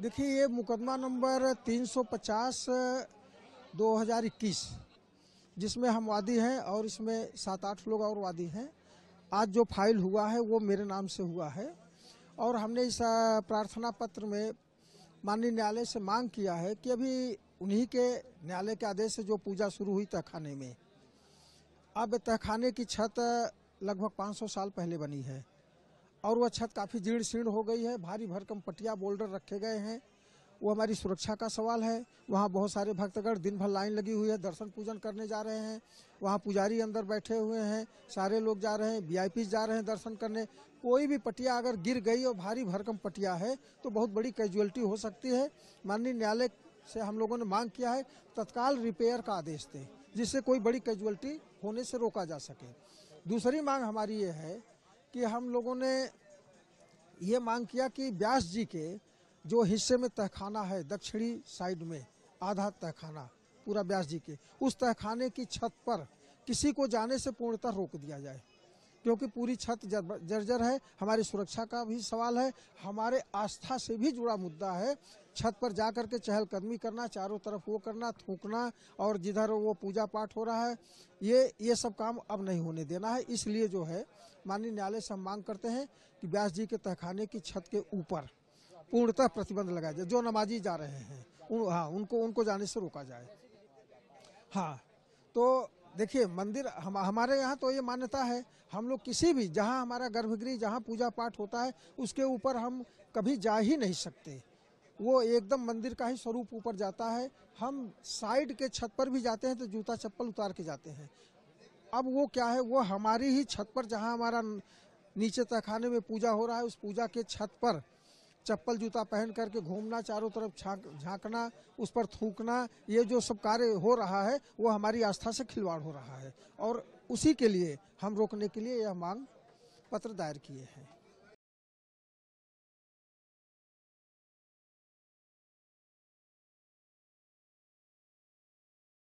देखिए ये मुकदमा नंबर 350 2021 जिसमें हम वादी हैं और इसमें सात आठ लोग और वादी हैं आज जो फाइल हुआ है वो मेरे नाम से हुआ है और हमने इस प्रार्थना पत्र में माननीय न्यायालय से मांग किया है कि अभी उन्हीं के न्यायालय के आदेश से जो पूजा शुरू हुई तहखाने में अब तहखाने की छत लगभग 500 साल पहले बनी है और वह छत काफ़ी जीर्ण शीर्ण हो गई है भारी भरकम पटिया बोल्डर रखे गए हैं वो हमारी सुरक्षा का सवाल है वहाँ बहुत सारे भक्तगण दिन भर लाइन लगी हुई है दर्शन पूजन करने जा रहे हैं वहाँ पुजारी अंदर बैठे हुए हैं सारे लोग जा रहे हैं वी जा रहे हैं दर्शन करने कोई भी पटिया अगर गिर गई और भारी भरकम पटिया है तो बहुत बड़ी कैजुअलिटी हो सकती है माननीय न्यायालय से हम लोगों ने मांग किया है तत्काल रिपेयर का आदेश दें जिससे कोई बड़ी कैजुअलिटी होने से रोका जा सके दूसरी मांग हमारी ये है कि हम लोगों ने ये मांग किया कि ब्यास जी के जो हिस्से में तहखाना है दक्षिणी साइड में आधा तहखाना पूरा ब्यास जी के उस तहखाने की छत पर किसी को जाने से पूर्णतः रोक दिया जाए क्योंकि पूरी छत जर्जर है हमारी सुरक्षा का भी सवाल है हमारे आस्था से भी जुड़ा मुद्दा है छत पर जा कर के चहलकदमी करना चारों तरफ वो करना थूकना और जिधर वो पूजा पाठ हो रहा है ये ये सब काम अब नहीं होने देना है इसलिए जो है माननीय न्यायालय से हम मांग करते हैं कि ब्यास जी के तहखाने की छत के ऊपर पूर्णतः प्रतिबंध लगाया जाए जो नमाजी जा रहे हैं उन, हाँ उनको उनको जाने से रोका जाए हाँ तो देखिए मंदिर हम हमारे यहाँ तो ये मान्यता है हम लोग किसी भी जहाँ हमारा गर्भगृह जहाँ पूजा पाठ होता है उसके ऊपर हम कभी जा ही नहीं सकते वो एकदम मंदिर का ही स्वरूप ऊपर जाता है हम साइड के छत पर भी जाते हैं तो जूता चप्पल उतार के जाते हैं अब वो क्या है वो हमारी ही छत पर जहाँ हमारा नीचे तखाने में पूजा हो रहा है उस पूजा के छत पर चप्पल जूता पहन करके घूमना चारों तरफ झांकना उस पर थूकना ये जो सब कार्य हो रहा है वो हमारी आस्था से खिलवाड़ हो रहा है और उसी के लिए हम रोकने के लिए यह मांग पत्र दायर किए हैं